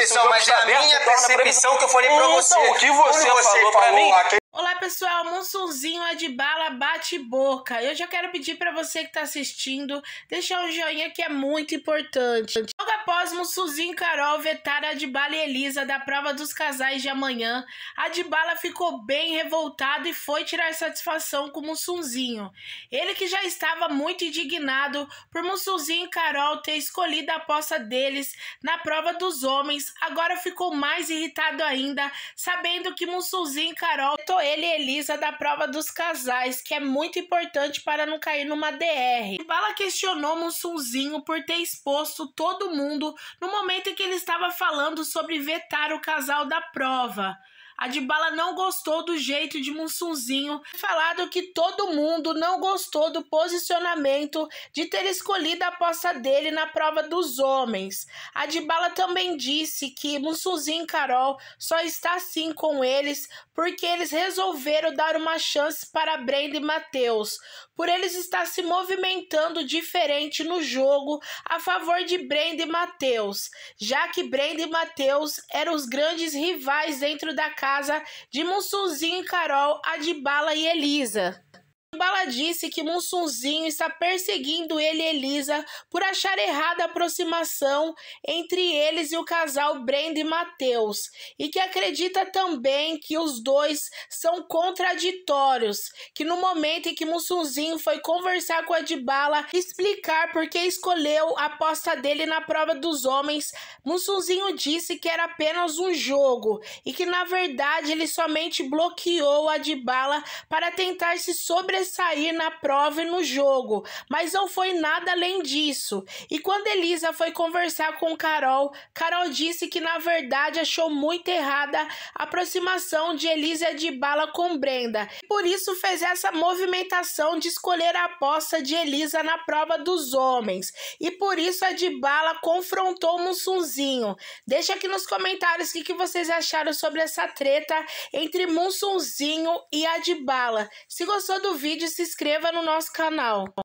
Então, então, mas é a minha percepção que eu falei pra você. Então, o que você, você falou, falou pra mim pessoal, Monsunzinho é de bala, bate boca. Eu já quero pedir para você que tá assistindo, deixar um joinha que é muito importante. Logo após Monsunzinho e Carol vetar a de bala e Elisa da prova dos casais de amanhã, a de bala ficou bem revoltada e foi tirar satisfação com Monsunzinho. Ele que já estava muito indignado por Monsunzinho e Carol ter escolhido a aposta deles na prova dos homens, agora ficou mais irritado ainda, sabendo que Monsunzinho e Carol ele Elisa da prova dos casais, que é muito importante para não cair numa DR. Bala questionou Mussunzinho por ter exposto todo mundo no momento em que ele estava falando sobre vetar o casal da prova. A Dibala não gostou do jeito de Mussunzinho. Falado que todo mundo não gostou do posicionamento de ter escolhido a aposta dele na prova dos homens. A Dibala também disse que Mussunzinho e Carol só está assim com eles porque eles resolveram dar uma chance para Brenda e Matheus, por eles estar se movimentando diferente no jogo a favor de Brenda e Matheus, já que Brenda e Matheus eram os grandes rivais dentro da casa casa de Mussuzinho, Carol, Adibala e Elisa. Adibala disse que Mussunzinho está perseguindo ele e Elisa por achar errada a aproximação entre eles e o casal Brenda e Matheus, e que acredita também que os dois são contraditórios, que no momento em que Mussunzinho foi conversar com a Dibala explicar por que escolheu a aposta dele na prova dos homens, Mussunzinho disse que era apenas um jogo e que na verdade ele somente bloqueou a Dibala para tentar se sobressair sair na prova e no jogo, mas não foi nada além disso. E quando Elisa foi conversar com Carol, Carol disse que na verdade achou muito errada a aproximação de Elisa de Bala com Brenda. E por isso fez essa movimentação de escolher a aposta de Elisa na prova dos homens. E por isso a de Bala confrontou Munsunzinho. Deixa aqui nos comentários o que, que vocês acharam sobre essa treta entre Munsunzinho e a de Bala. Se gostou do vídeo, vídeo e se inscreva no nosso canal.